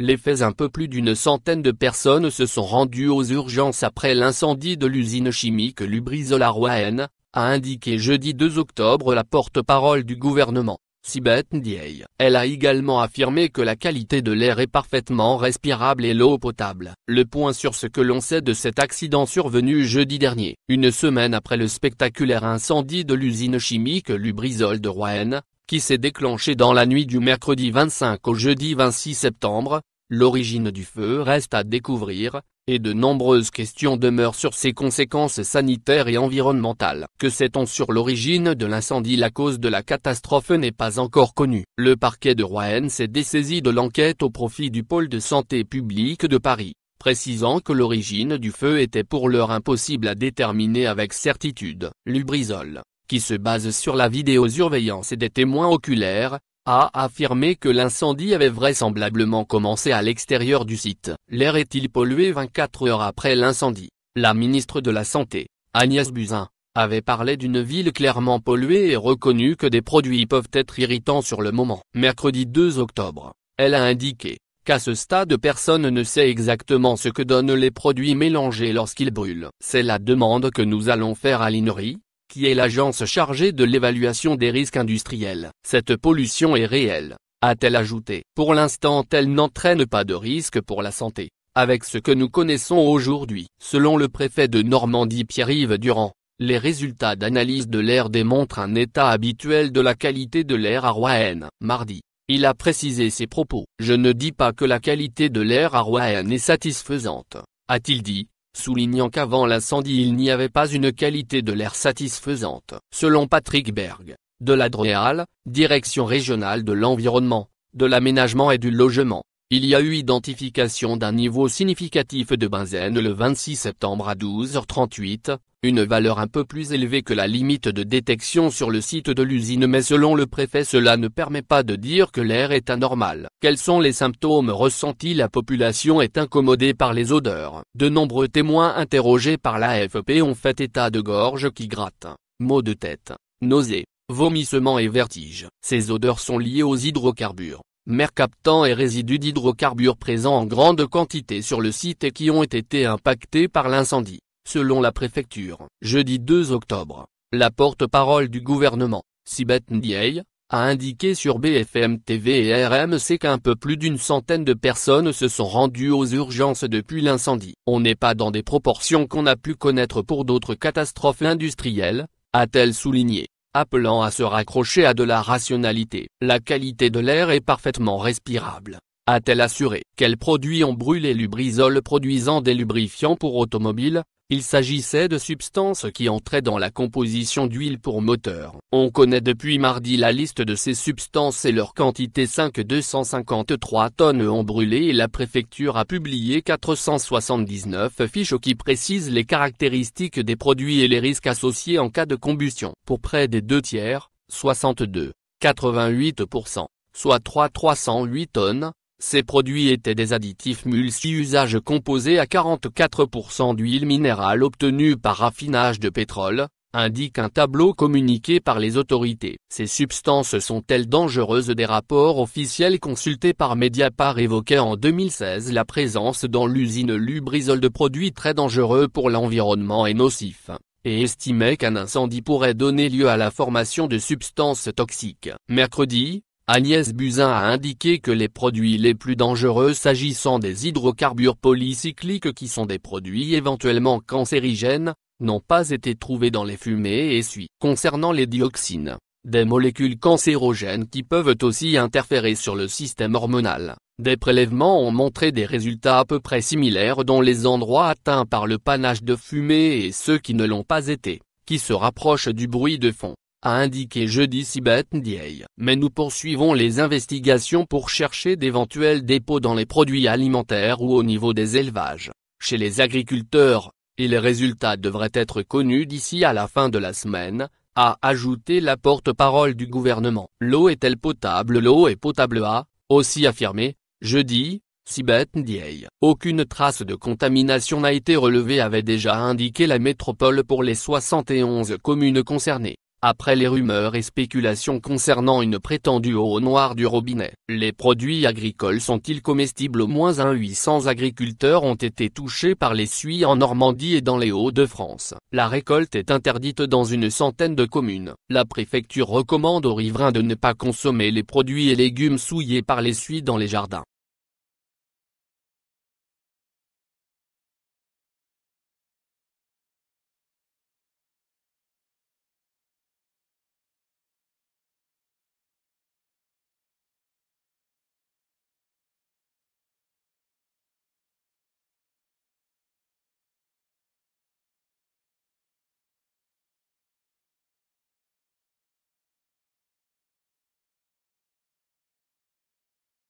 Les faits un peu plus d'une centaine de personnes se sont rendues aux urgences après l'incendie de l'usine chimique lubrizol Rouen, a indiqué jeudi 2 octobre la porte-parole du gouvernement, Sibeth Ndiaye. Elle a également affirmé que la qualité de l'air est parfaitement respirable et l'eau potable. Le point sur ce que l'on sait de cet accident survenu jeudi dernier. Une semaine après le spectaculaire incendie de l'usine chimique Lubrizol de Rouen, qui s'est déclenché dans la nuit du mercredi 25 au jeudi 26 septembre, l'origine du feu reste à découvrir, et de nombreuses questions demeurent sur ses conséquences sanitaires et environnementales. Que sait-on sur l'origine de l'incendie La cause de la catastrophe n'est pas encore connue. Le parquet de Rouen s'est dessaisi de l'enquête au profit du pôle de santé publique de Paris, précisant que l'origine du feu était pour l'heure impossible à déterminer avec certitude. Lubrizol, qui se base sur la vidéosurveillance et des témoins oculaires, a affirmé que l'incendie avait vraisemblablement commencé à l'extérieur du site. L'air est-il pollué 24 heures après l'incendie La ministre de la Santé, Agnès Buzyn, avait parlé d'une ville clairement polluée et reconnu que des produits peuvent être irritants sur le moment. Mercredi 2 octobre, elle a indiqué qu'à ce stade personne ne sait exactement ce que donnent les produits mélangés lorsqu'ils brûlent. C'est la demande que nous allons faire à l'INRI, qui est l'agence chargée de l'évaluation des risques industriels. Cette pollution est réelle, a-t-elle ajouté. Pour l'instant elle n'entraîne pas de risque pour la santé, avec ce que nous connaissons aujourd'hui. Selon le préfet de Normandie Pierre-Yves Durand, les résultats d'analyse de l'air démontrent un état habituel de la qualité de l'air à Rouen. Mardi, il a précisé ses propos. Je ne dis pas que la qualité de l'air à Rouen est satisfaisante, a-t-il dit, soulignant qu'avant l'incendie il n'y avait pas une qualité de l'air satisfaisante. Selon Patrick Berg, de la DREAL, Direction régionale de l'environnement, de l'aménagement et du logement, il y a eu identification d'un niveau significatif de benzène le 26 septembre à 12h38, une valeur un peu plus élevée que la limite de détection sur le site de l'usine mais selon le préfet cela ne permet pas de dire que l'air est anormal. Quels sont les symptômes ressentis La population est incommodée par les odeurs. De nombreux témoins interrogés par l'AFP ont fait état de gorge qui gratte, maux de tête, nausées, vomissements et vertiges. Ces odeurs sont liées aux hydrocarbures mercaptans et résidus d'hydrocarbures présents en grande quantité sur le site et qui ont été impactés par l'incendie, selon la préfecture. Jeudi 2 octobre, la porte-parole du gouvernement, Sibeth Ndiaye, a indiqué sur BFM TV et RMC qu'un peu plus d'une centaine de personnes se sont rendues aux urgences depuis l'incendie. On n'est pas dans des proportions qu'on a pu connaître pour d'autres catastrophes industrielles, a-t-elle souligné appelant à se raccrocher à de la rationalité. La qualité de l'air est parfaitement respirable, a-t-elle assuré. Quels produits ont brûlé Lubrizol produisant des lubrifiants pour automobiles, il s'agissait de substances qui entraient dans la composition d'huile pour moteur. On connaît depuis mardi la liste de ces substances et leur quantité 5 253 tonnes ont brûlé et la préfecture a publié 479 fiches qui précisent les caractéristiques des produits et les risques associés en cas de combustion. Pour près des deux tiers, 62, 88%, soit 3 308 tonnes, ces produits étaient des additifs multi-usages composés à 44% d'huile minérale obtenue par raffinage de pétrole, indique un tableau communiqué par les autorités. Ces substances sont-elles dangereuses Des rapports officiels consultés par Mediapart évoquaient en 2016 la présence dans l'usine Lubrizol de produits très dangereux pour l'environnement et nocifs et estimait qu'un incendie pourrait donner lieu à la formation de substances toxiques. Mercredi, Agnès Buzyn a indiqué que les produits les plus dangereux s'agissant des hydrocarbures polycycliques qui sont des produits éventuellement cancérigènes, n'ont pas été trouvés dans les fumées et suit Concernant les dioxines, des molécules cancérogènes qui peuvent aussi interférer sur le système hormonal, des prélèvements ont montré des résultats à peu près similaires dans les endroits atteints par le panache de fumée et ceux qui ne l'ont pas été, qui se rapprochent du bruit de fond a indiqué jeudi Sibeth Ndiaye. Mais nous poursuivons les investigations pour chercher d'éventuels dépôts dans les produits alimentaires ou au niveau des élevages, chez les agriculteurs, et les résultats devraient être connus d'ici à la fin de la semaine, a ajouté la porte-parole du gouvernement. L'eau est-elle potable L'eau est potable a, aussi affirmé, jeudi, Sibeth Ndiaye. Aucune trace de contamination n'a été relevée avait déjà indiqué la métropole pour les 71 communes concernées. Après les rumeurs et spéculations concernant une prétendue eau noire du robinet, les produits agricoles sont-ils comestibles Au moins un 800 agriculteurs ont été touchés par les suies en Normandie et dans les Hauts-de-France. La récolte est interdite dans une centaine de communes. La préfecture recommande aux riverains de ne pas consommer les produits et légumes souillés par les suies dans les jardins.